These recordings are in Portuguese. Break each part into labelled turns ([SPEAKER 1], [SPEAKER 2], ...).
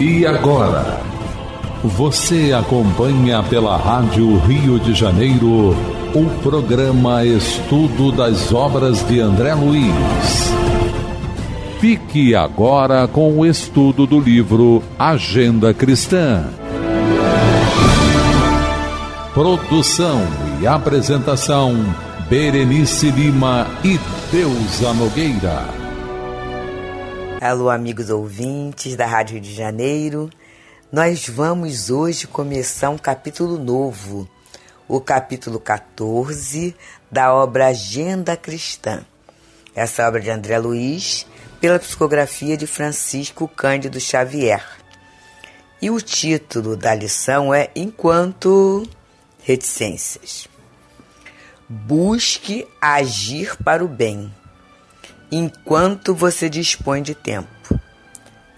[SPEAKER 1] E agora, você acompanha pela Rádio Rio de Janeiro o programa Estudo das Obras de André Luiz. Fique agora com o estudo do livro Agenda Cristã. Produção e apresentação: Berenice Lima e Deusa Nogueira. Alô, amigos ouvintes da Rádio Rio de Janeiro. Nós vamos hoje começar um capítulo novo, o capítulo 14 da obra Agenda Cristã. Essa obra é de André Luiz, pela psicografia de Francisco Cândido Xavier. E o título da lição é Enquanto Reticências. Busque agir para o bem enquanto você dispõe de tempo.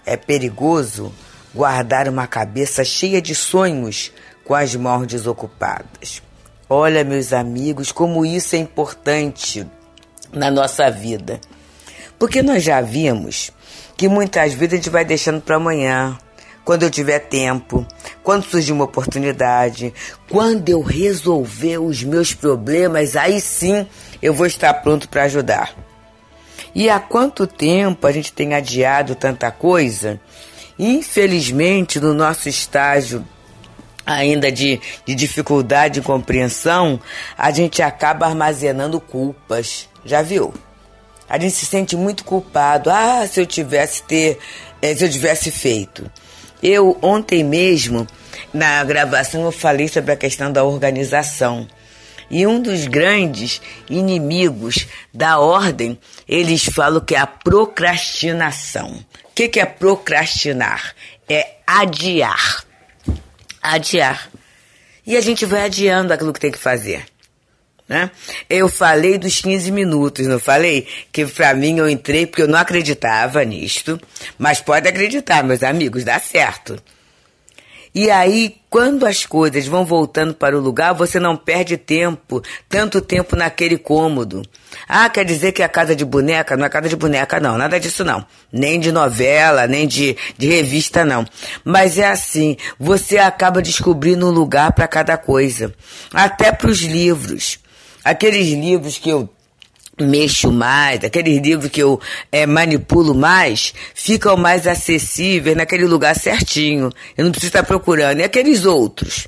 [SPEAKER 1] É perigoso guardar uma cabeça cheia de sonhos com as mãos desocupadas. Olha, meus amigos, como isso é importante na nossa vida. Porque nós já vimos que muitas vezes a gente vai deixando para amanhã, quando eu tiver tempo, quando surgir uma oportunidade, quando eu resolver os meus problemas, aí sim eu vou estar pronto para ajudar. E há quanto tempo a gente tem adiado tanta coisa? Infelizmente, no nosso estágio ainda de, de dificuldade de compreensão, a gente acaba armazenando culpas. Já viu? A gente se sente muito culpado. Ah, se eu tivesse ter, eh, se eu tivesse feito. Eu ontem mesmo na gravação eu falei sobre a questão da organização. E um dos grandes inimigos da ordem eles falam que é a procrastinação. O que, que é procrastinar? É adiar. Adiar. E a gente vai adiando aquilo que tem que fazer. Né? Eu falei dos 15 minutos, não falei? Que pra mim eu entrei porque eu não acreditava nisto. Mas pode acreditar, meus amigos, dá certo. E aí, quando as coisas vão voltando para o lugar, você não perde tempo, tanto tempo naquele cômodo. Ah, quer dizer que é casa de boneca? Não é casa de boneca, não. Nada disso, não. Nem de novela, nem de, de revista, não. Mas é assim, você acaba descobrindo um lugar para cada coisa. Até para os livros. Aqueles livros que eu mexo mais, aqueles livros que eu é, manipulo mais, ficam mais acessíveis naquele lugar certinho. Eu não preciso estar procurando. E aqueles outros?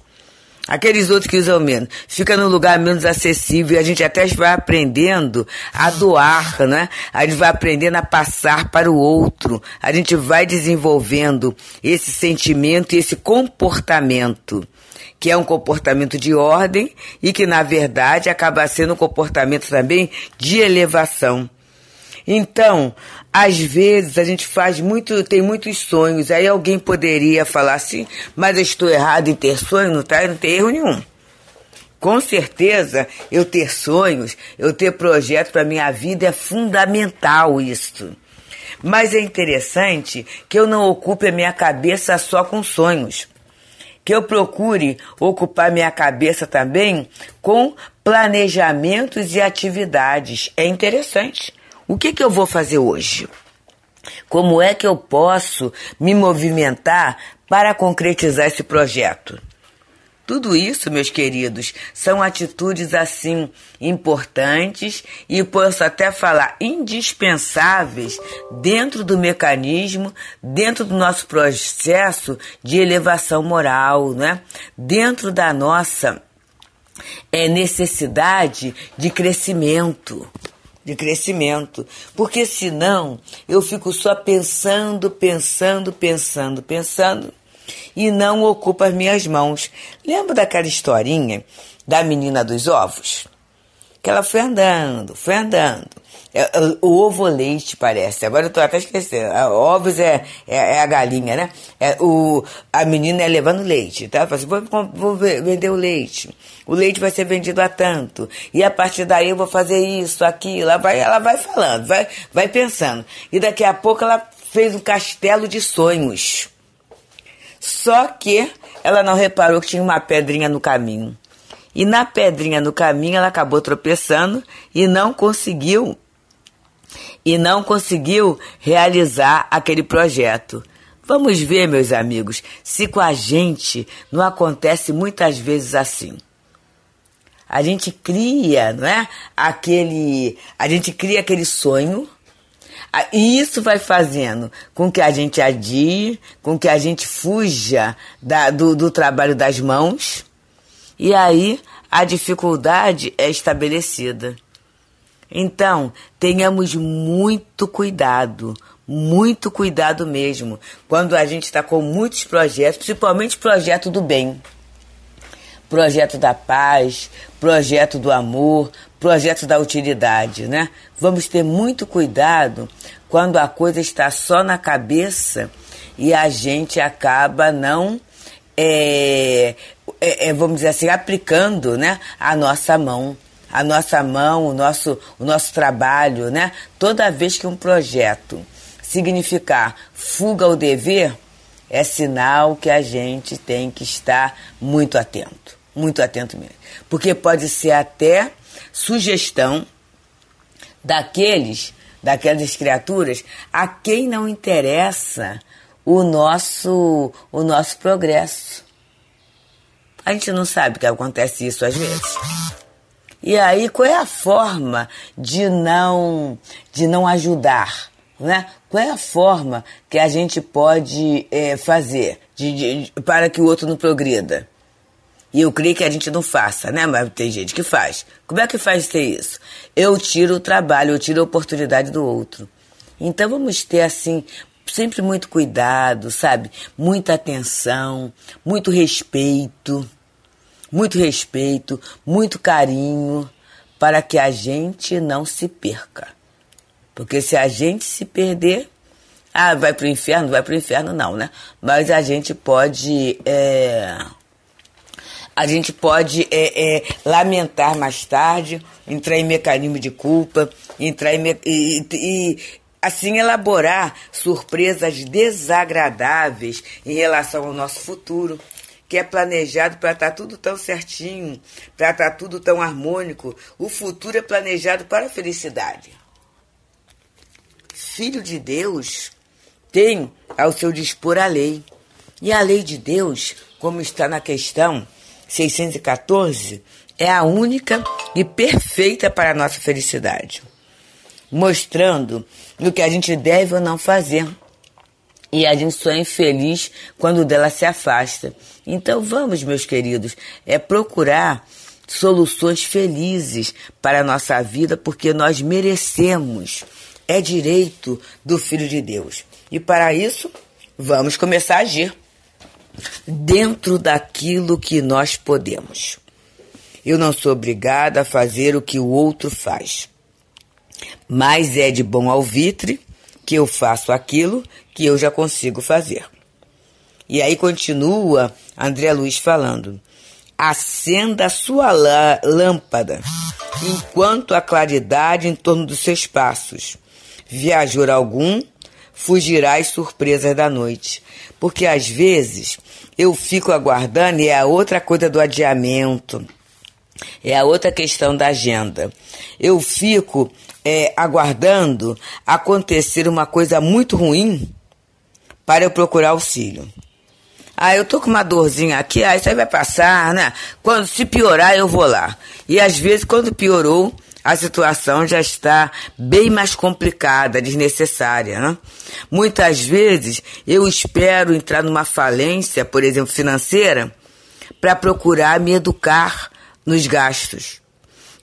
[SPEAKER 1] Aqueles outros que usam menos. Fica num lugar menos acessível e a gente até vai aprendendo a doar, né? A gente vai aprendendo a passar para o outro. A gente vai desenvolvendo esse sentimento e esse comportamento que é um comportamento de ordem e que, na verdade, acaba sendo um comportamento também de elevação. Então, às vezes a gente faz muito, tem muitos sonhos. Aí alguém poderia falar assim, mas eu estou errado em ter sonho, tá? não tá? Não tem erro nenhum. Com certeza, eu ter sonhos, eu ter projeto para minha vida é fundamental isso. Mas é interessante que eu não ocupe a minha cabeça só com sonhos que eu procure ocupar minha cabeça também com planejamentos e atividades. É interessante. O que, que eu vou fazer hoje? Como é que eu posso me movimentar para concretizar esse projeto? Tudo isso, meus queridos, são atitudes assim importantes e posso até falar indispensáveis dentro do mecanismo, dentro do nosso processo de elevação moral, né? Dentro da nossa é, necessidade de crescimento de crescimento. Porque senão eu fico só pensando, pensando, pensando, pensando e não ocupa as minhas mãos. Lembra daquela historinha da menina dos ovos? Que ela foi andando, foi andando. É, é, o ovo leite parece. Agora eu tô até esquecendo. Ah, ovos é, é, é a galinha, né? É o, a menina é levando leite, tá? Fala assim, vou, vou vender o leite. O leite vai ser vendido a tanto. E a partir daí eu vou fazer isso, aquilo. Ela vai, ela vai falando, vai, vai pensando. E daqui a pouco ela fez um castelo de sonhos. Só que ela não reparou que tinha uma pedrinha no caminho. E na pedrinha no caminho ela acabou tropeçando e não conseguiu e não conseguiu realizar aquele projeto. Vamos ver, meus amigos, se com a gente não acontece muitas vezes assim. A gente cria, não é? Aquele, a gente cria aquele sonho e ah, isso vai fazendo com que a gente adie, com que a gente fuja da, do, do trabalho das mãos, e aí a dificuldade é estabelecida. Então, tenhamos muito cuidado, muito cuidado mesmo, quando a gente está com muitos projetos, principalmente projeto do bem, projeto da paz, projeto do amor, projeto da utilidade, né? Vamos ter muito cuidado quando a coisa está só na cabeça e a gente acaba não, é, é, é, vamos dizer assim, aplicando, né, a nossa mão a nossa mão, o nosso, o nosso trabalho, né? Toda vez que um projeto significar fuga ao dever, é sinal que a gente tem que estar muito atento, muito atento mesmo. Porque pode ser até sugestão daqueles, daquelas criaturas a quem não interessa o nosso, o nosso progresso. A gente não sabe que acontece isso às vezes. E aí, qual é a forma de não, de não ajudar? Né? Qual é a forma que a gente pode é, fazer de, de, para que o outro não progrida? E eu creio que a gente não faça, né? Mas tem gente que faz. Como é que faz ser isso? Eu tiro o trabalho, eu tiro a oportunidade do outro. Então vamos ter assim sempre muito cuidado, sabe? Muita atenção, muito respeito, muito respeito, muito carinho para que a gente não se perca. Porque se a gente se perder, ah, vai para o inferno, vai para o inferno, não, né? Mas a gente pode é, a gente pode é, é, lamentar mais tarde, entrar em mecanismo de culpa, entrar em me... e, e, assim elaborar surpresas desagradáveis em relação ao nosso futuro, que é planejado para estar tá tudo tão certinho, para estar tá tudo tão harmônico. O futuro é planejado para a felicidade. Filho de Deus tem ao seu dispor a lei. E a lei de Deus, como está na questão 614 é a única e perfeita para a nossa felicidade, mostrando o que a gente deve ou não fazer. E a gente só é infeliz quando dela se afasta. Então vamos, meus queridos, é procurar soluções felizes para a nossa vida, porque nós merecemos. É direito do Filho de Deus. E para isso, vamos começar a agir dentro daquilo que nós podemos. Eu não sou obrigada a fazer o que o outro faz, mas é de bom alvitre que eu faço aquilo que eu já consigo fazer. E aí continua André Luiz falando: acenda a sua lâmpada enquanto a claridade em torno dos seus passos. Viajor algum fugirá às surpresas da noite, porque às vezes eu fico aguardando e é a outra coisa do adiamento. É a outra questão da agenda. Eu fico é, aguardando acontecer uma coisa muito ruim para eu procurar auxílio. Ah, eu tô com uma dorzinha aqui, ah, isso aí vai passar, né? Quando se piorar, eu vou lá. E às vezes, quando piorou, a situação já está bem mais complicada, desnecessária. Né? Muitas vezes eu espero entrar numa falência, por exemplo, financeira, para procurar me educar nos gastos.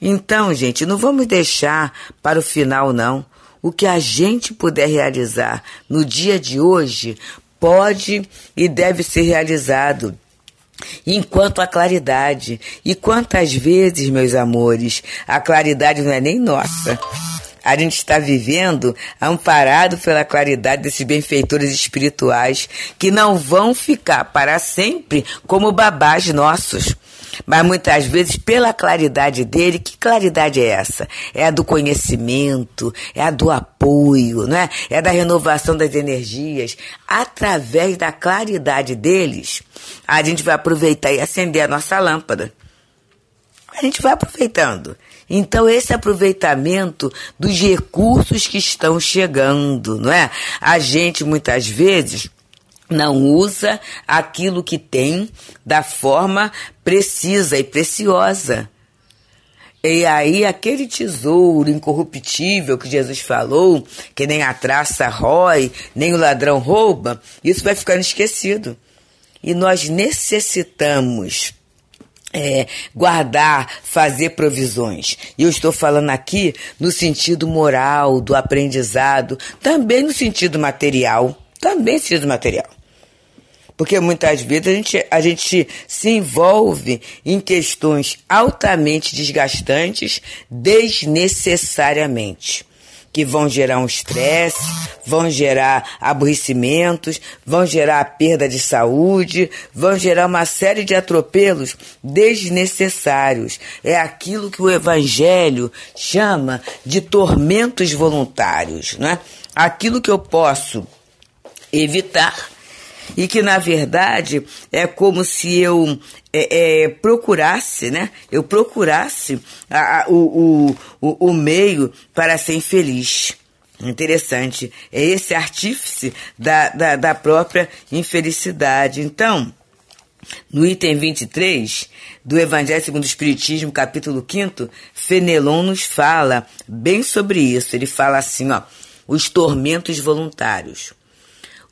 [SPEAKER 1] Então, gente, não vamos deixar para o final, não. O que a gente puder realizar no dia de hoje pode e deve ser realizado enquanto a claridade. E quantas vezes, meus amores, a claridade não é nem nossa. A gente está vivendo amparado pela claridade desses benfeitores espirituais que não vão ficar para sempre como babás nossos mas muitas vezes pela claridade dele. Que claridade é essa? É a do conhecimento, é a do apoio, é é da renovação das energias. Através da claridade deles, a gente vai aproveitar e acender a nossa lâmpada. A gente vai aproveitando. Então, esse aproveitamento dos recursos que estão chegando, não é? A gente muitas vezes não usa aquilo que tem da forma precisa e preciosa. E aí, aquele tesouro incorruptível que Jesus falou, que nem a traça rói, nem o ladrão rouba, isso vai ficando esquecido. E nós necessitamos é, guardar, fazer provisões. E eu estou falando aqui no sentido moral, do aprendizado, também no sentido material. Também no sentido material. Porque muitas vezes a gente, a gente se envolve em questões altamente desgastantes desnecessariamente que vão gerar um estresse, vão gerar aborrecimentos, vão gerar perda de saúde, vão gerar uma série de atropelos desnecessários. É aquilo que o Evangelho chama de tormentos voluntários, é? Aquilo que eu posso evitar e que na verdade é como se eu é, é, procurasse, né? Eu procurasse a, a, o, o, o meio para ser infeliz. Interessante. É esse artífice da, da, da própria infelicidade. Então, no item 23 do Evangelho segundo o Espiritismo, capítulo 5, Fenelon nos fala bem sobre isso. Ele fala assim, ó, os tormentos voluntários.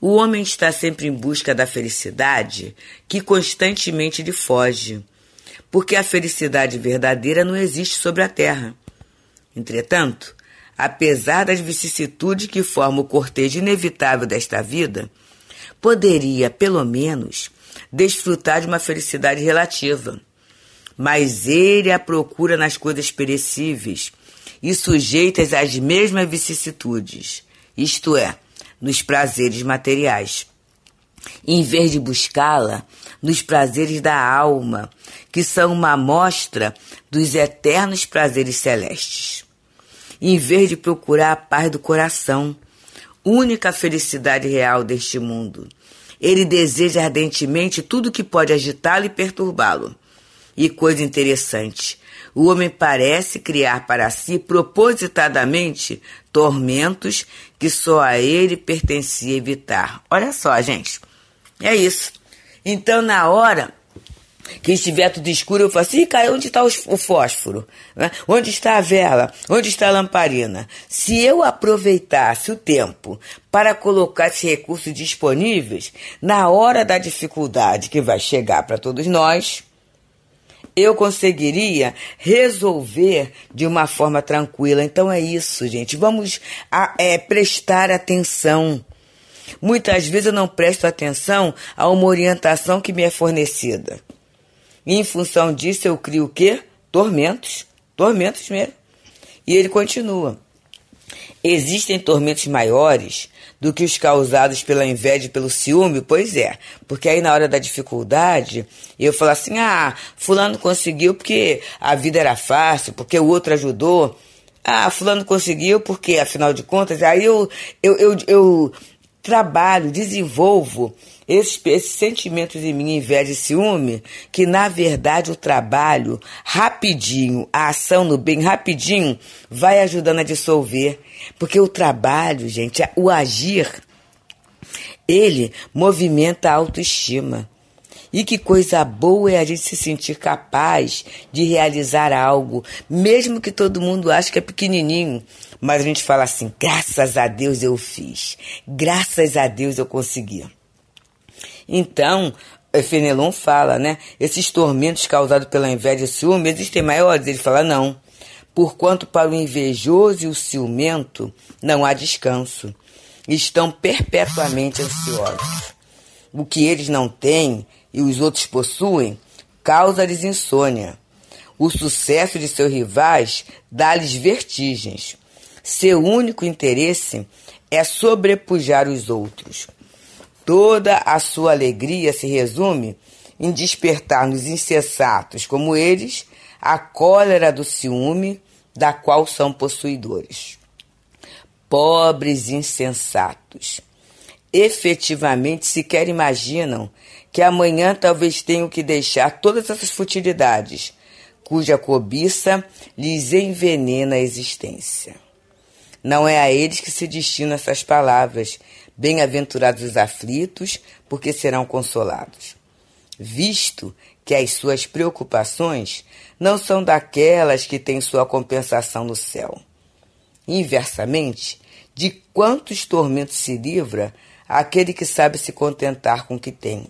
[SPEAKER 1] O homem está sempre em busca da felicidade que constantemente lhe foge, porque a felicidade verdadeira não existe sobre a terra. Entretanto, apesar das vicissitudes que formam o cortejo inevitável desta vida, poderia, pelo menos, desfrutar de uma felicidade relativa. Mas ele a procura nas coisas perecíveis e sujeitas às mesmas vicissitudes, isto é, nos prazeres materiais, em vez de buscá-la nos prazeres da alma, que são uma amostra dos eternos prazeres celestes. Em vez de procurar a paz do coração, única felicidade real deste mundo, ele deseja ardentemente tudo que pode agitá-lo e perturbá-lo. E coisa interessante, o homem parece criar para si propositadamente tormentos que só a ele pertencia evitar. Olha só, gente. É isso. Então, na hora que estiver tudo escuro, eu falo assim, cara, onde está o fósforo? Né? Onde está a vela? Onde está a lamparina? Se eu aproveitasse o tempo para colocar esses recursos disponíveis, na hora da dificuldade que vai chegar para todos nós, eu conseguiria resolver de uma forma tranquila. Então é isso, gente. Vamos a, é, prestar atenção. Muitas vezes eu não presto atenção a uma orientação que me é fornecida. E em função disso, eu crio o quê? Tormentos. Tormentos mesmo. E ele continua. Existem tormentos maiores do que os causados pela inveja e pelo ciúme? Pois é, porque aí na hora da dificuldade eu falo assim: ah, Fulano conseguiu porque a vida era fácil, porque o outro ajudou. Ah, Fulano conseguiu porque, afinal de contas, aí eu, eu, eu, eu trabalho, desenvolvo esses, esses sentimentos em mim, inveja e ciúme, que na verdade o trabalho, rapidinho, a ação no bem, rapidinho, vai ajudando a dissolver. Porque o trabalho, gente, é o agir, ele movimenta a autoestima. E que coisa boa é a gente se sentir capaz de realizar algo, mesmo que todo mundo ache que é pequenininho. Mas a gente fala assim: graças a Deus eu fiz, graças a Deus eu consegui. Então, eh, Fenelon fala, né? Esses tormentos causados pela inveja e ciúme existem maiores. Ele fala: não. Porquanto para o invejoso e o ciumento não há descanso. Estão perpetuamente ansiosos. O que eles não têm e os outros possuem causa-lhes insônia. O sucesso de seus rivais dá-lhes vertigens. Seu único interesse é sobrepujar os outros. Toda a sua alegria se resume em despertar nos insensatos como eles a cólera do ciúme da qual são possuidores. Pobres insensatos. Efetivamente sequer imaginam que amanhã talvez tenham que deixar todas essas futilidades, cuja cobiça lhes envenena a existência. Não é a eles que se destinam essas palavras. Bem-aventurados os aflitos, porque serão consolados. Visto que as suas preocupações não são daquelas que têm sua compensação no céu. Inversamente, de quantos tormentos se livra aquele que sabe se contentar com o que tem,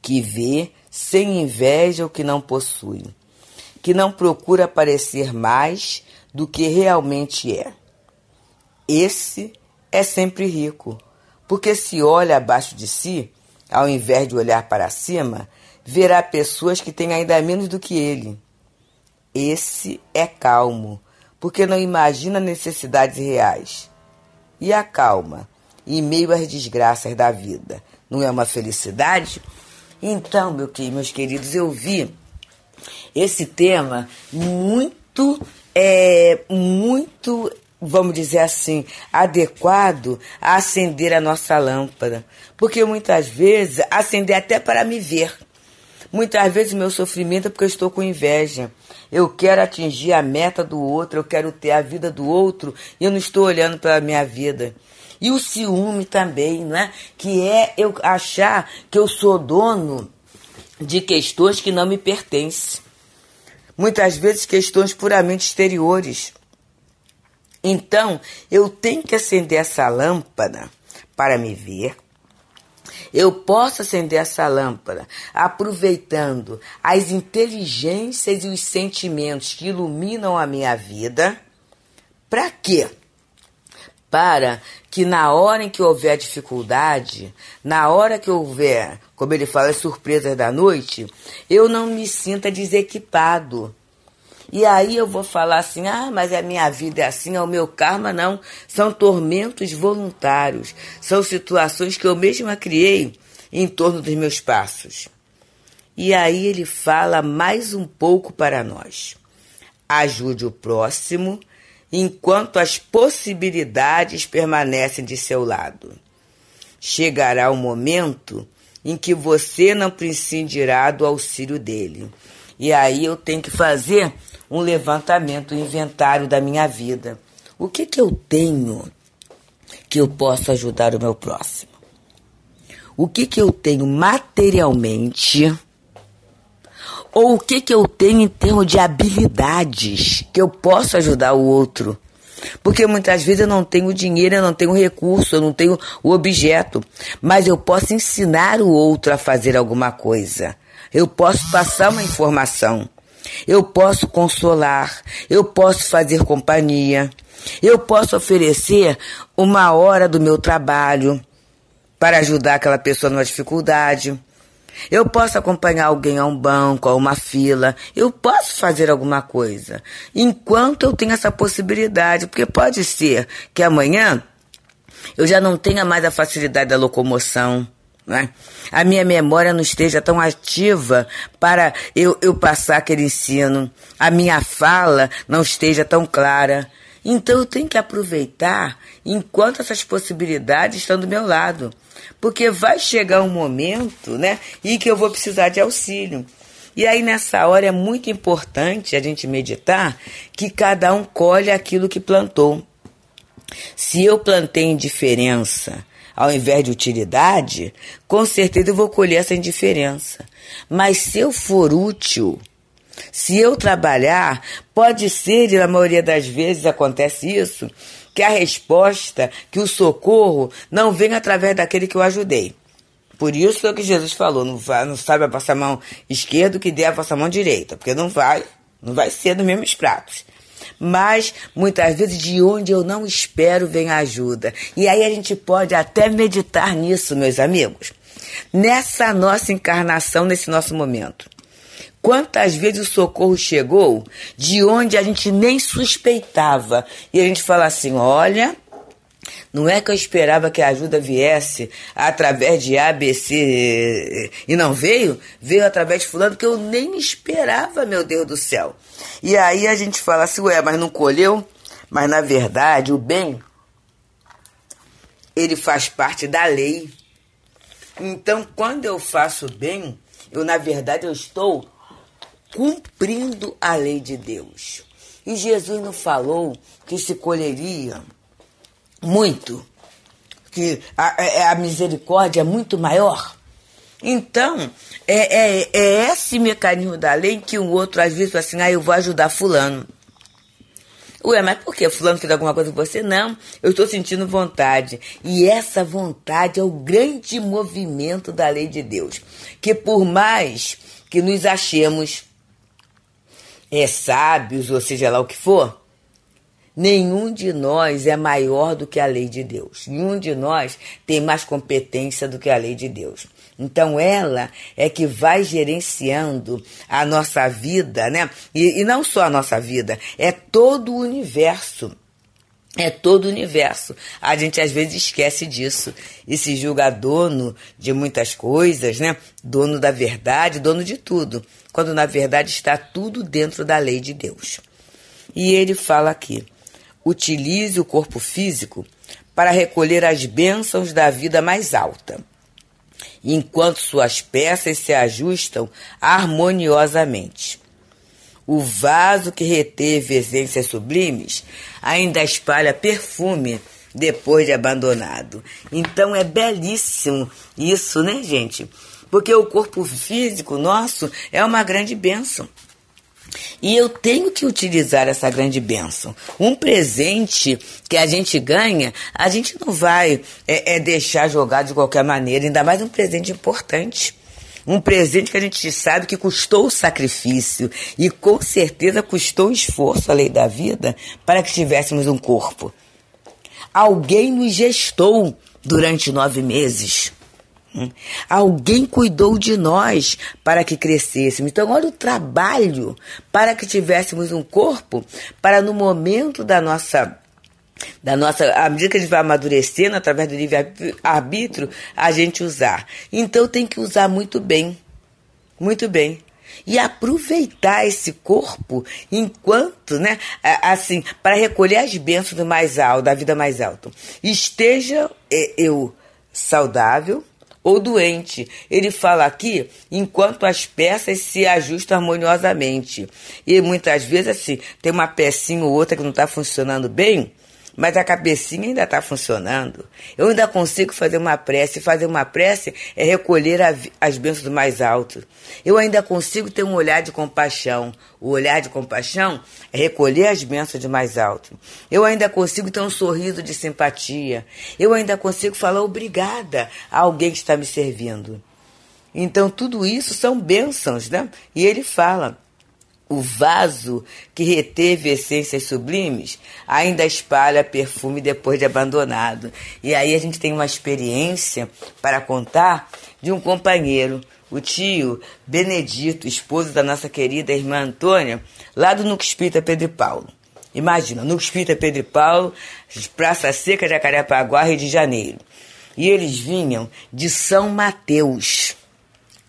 [SPEAKER 1] que vê sem inveja o que não possui, que não procura parecer mais do que realmente é. Esse é sempre rico, porque se olha abaixo de si, ao invés de olhar para cima, verá pessoas que têm ainda menos do que ele. Esse é calmo, porque não imagina necessidades reais. E a calma, em meio às desgraças da vida, não é uma felicidade? Então, meu que, meus queridos, eu vi esse tema muito, é, muito vamos dizer assim, adequado a acender a nossa lâmpada. Porque muitas vezes, acender até para me ver. Muitas vezes meu sofrimento é porque eu estou com inveja. Eu quero atingir a meta do outro, eu quero ter a vida do outro e eu não estou olhando para a minha vida. E o ciúme também, não é? Que é eu achar que eu sou dono de questões que não me pertencem. Muitas vezes questões puramente exteriores. Então, eu tenho que acender essa lâmpada para me ver. Eu posso acender essa lâmpada aproveitando as inteligências e os sentimentos que iluminam a minha vida. Para quê? para que na hora em que houver dificuldade, na hora que houver, como ele fala, surpresas da noite, eu não me sinta desequipado. E aí eu vou falar assim: ah, mas a minha vida é assim, é o meu karma, não. São tormentos voluntários, são situações que eu mesma criei em torno dos meus passos. E aí ele fala mais um pouco para nós. Ajude o próximo enquanto as possibilidades permanecem de seu lado. Chegará o um momento em que você não prescindirá do auxílio dele. E aí eu tenho que fazer um levantamento, um inventário da minha vida. O que, que eu tenho que eu posso ajudar o meu próximo? O que, que eu tenho materialmente? Ou o que, que eu tenho em termos de habilidades que eu posso ajudar o outro? Porque muitas vezes eu não tenho dinheiro, eu não tenho recurso, eu não tenho o objeto, mas eu posso ensinar o outro a fazer alguma coisa eu posso passar uma informação, eu posso consolar, eu posso fazer companhia, eu posso oferecer uma hora do meu trabalho para ajudar aquela pessoa numa dificuldade. Eu posso acompanhar alguém a um banco, a uma fila, eu posso fazer alguma coisa. Enquanto eu tenho essa possibilidade, porque pode ser que amanhã eu já não tenha mais a facilidade da locomoção. Né? A minha memória não esteja tão ativa para eu, eu passar aquele ensino, a minha fala não esteja tão clara. Então eu tenho que aproveitar enquanto essas possibilidades estão do meu lado, porque vai chegar um momento, né, e que eu vou precisar de auxílio. E aí nessa hora é muito importante a gente meditar que cada um colhe aquilo que plantou. Se eu plantei indiferença, ao invés de utilidade, com certeza eu vou colher essa indiferença. Mas se eu for útil, se eu trabalhar, pode ser, e na maioria das vezes acontece isso, que a resposta, que o socorro não vem através daquele que eu ajudei. Por isso é o que Jesus falou, não, vai, não sabe a passar a mão esquerda que dê a passar a mão direita, porque não vai, não vai ser dos mesmos pratos mas muitas vezes de onde eu não espero vem a ajuda. E aí a gente pode até meditar nisso, meus amigos. Nessa nossa encarnação, nesse nosso momento. Quantas vezes o socorro chegou de onde a gente nem suspeitava. E a gente fala assim: olha, não é que eu esperava que a ajuda viesse através de ABC e não veio, veio através de fulano que eu nem esperava, meu Deus do céu. E aí a gente fala assim, ué, mas não colheu? Mas na verdade, o bem ele faz parte da lei. Então, quando eu faço bem, eu na verdade eu estou cumprindo a lei de Deus. E Jesus não falou que se colheria muito, que a, é, é, a misericórdia é muito maior. Então, é, é, é, esse mecanismo da lei que um outro às vezes fala assim, ah, eu vou ajudar fulano. Ué, mas por que fulano fez alguma coisa com você? Não, eu estou sentindo vontade. E essa vontade é o grande movimento da lei de Deus. Que por mais que nos achemos é, sábios, ou seja lá o que for, Nenhum de nós é maior do que a lei de Deus. Nenhum de nós tem mais competência do que a lei de Deus. Então ela é que vai gerenciando a nossa vida, né? E, e não só a nossa vida, é todo o universo. É todo o universo. A gente às vezes esquece disso e se julga dono de muitas coisas, né? Dono da verdade, dono de tudo, quando na verdade está tudo dentro da lei de Deus. E ele fala aqui: utilize o corpo físico para recolher as bênçãos da vida mais alta, enquanto suas peças se ajustam harmoniosamente. O vaso que reteve essências sublimes ainda espalha perfume depois de abandonado. Então é belíssimo isso, né, gente? Porque o corpo físico nosso é uma grande bênção. E eu tenho que utilizar essa grande bênção. Um presente que a gente ganha, a gente não vai é, é deixar jogar de qualquer maneira, ainda mais um presente importante. Um presente que a gente sabe que custou sacrifício e com certeza custou esforço a lei da vida para que tivéssemos um corpo. Alguém nos gestou durante nove meses. Alguém cuidou de nós para que crescêssemos. Então, olha o trabalho para que tivéssemos um corpo para no momento da nossa da nossa, à medida que a gente vai amadurecendo através do livre arbítrio, a gente usar. Então tem que usar muito bem. Muito bem e aproveitar esse corpo enquanto, né, assim, para recolher as bênçãos do mais alto, da vida mais alta. Esteja é, eu saudável, ou doente. Ele fala aqui enquanto as peças se ajustam harmoniosamente. E muitas vezes, assim, tem uma pecinha ou outra que não está funcionando bem, mas a cabecinha ainda está funcionando. Eu ainda consigo fazer uma prece. Fazer uma prece é recolher a, as bênçãos do mais alto. Eu ainda consigo ter um olhar de compaixão. O olhar de compaixão é recolher as bênçãos do mais alto. Eu ainda consigo ter um sorriso de simpatia. Eu ainda consigo falar obrigada a alguém que está me servindo. Então, tudo isso são bênçãos, né? E ele fala o vaso que reteve essências sublimes ainda espalha perfume depois de abandonado. E aí a gente tem uma experiência para contar de um companheiro, o tio Benedito, esposo da nossa querida irmã Antônia, lá do Núcleo Espírita Pedro e Paulo. Imagina, Núcleo Espírita Pedro e Paulo, Praça Seca, Jacarepaguá, Rio de Janeiro. E eles vinham de São Mateus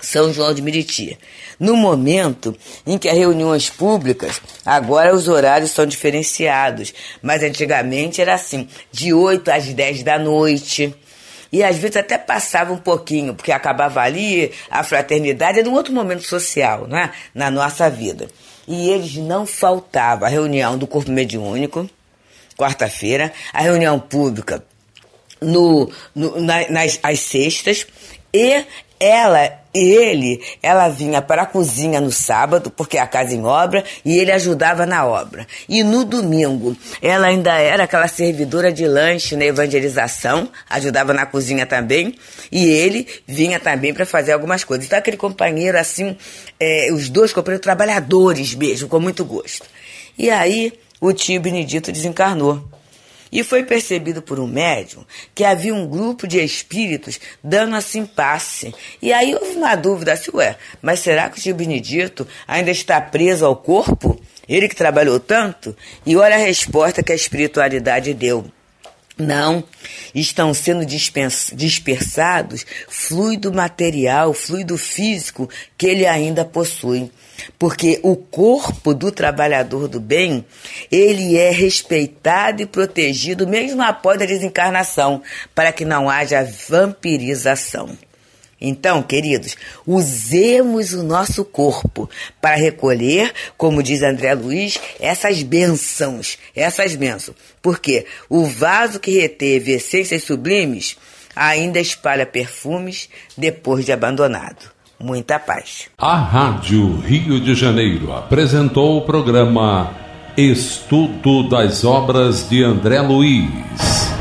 [SPEAKER 1] são João de Meriti. No momento em que as reuniões públicas, agora os horários são diferenciados, mas antigamente era assim, de 8 às 10 da noite. E às vezes até passava um pouquinho, porque acabava ali, a fraternidade era um outro momento social, né? Na nossa vida. E eles não faltavam. A reunião do corpo mediúnico, quarta-feira, a reunião pública no, no na, nas às sextas, e ela e ele, ela vinha para a cozinha no sábado, porque é a casa em obra, e ele ajudava na obra. E no domingo, ela ainda era aquela servidora de lanche na evangelização, ajudava na cozinha também, e ele vinha também para fazer algumas coisas. Então, aquele companheiro, assim, é, os dois companheiros trabalhadores mesmo, com muito gosto. E aí, o tio Benedito desencarnou. E foi percebido por um médium que havia um grupo de espíritos dando assim passe. E aí houve uma dúvida assim, ué, mas será que o tio Benedito ainda está preso ao corpo? Ele que trabalhou tanto? E olha a resposta que a espiritualidade deu. Não, estão sendo dispersados fluido material, fluido físico que ele ainda possui. Porque o corpo do trabalhador do bem, ele é respeitado e protegido mesmo após a desencarnação, para que não haja vampirização. Então, queridos, usemos o nosso corpo para recolher, como diz André Luiz, essas bênçãos, essas bênçãos. Porque o vaso que reteve essências sublimes ainda espalha perfumes depois de abandonado. Muita paz. A Rádio Rio de Janeiro apresentou o programa Estudo das Obras de André Luiz.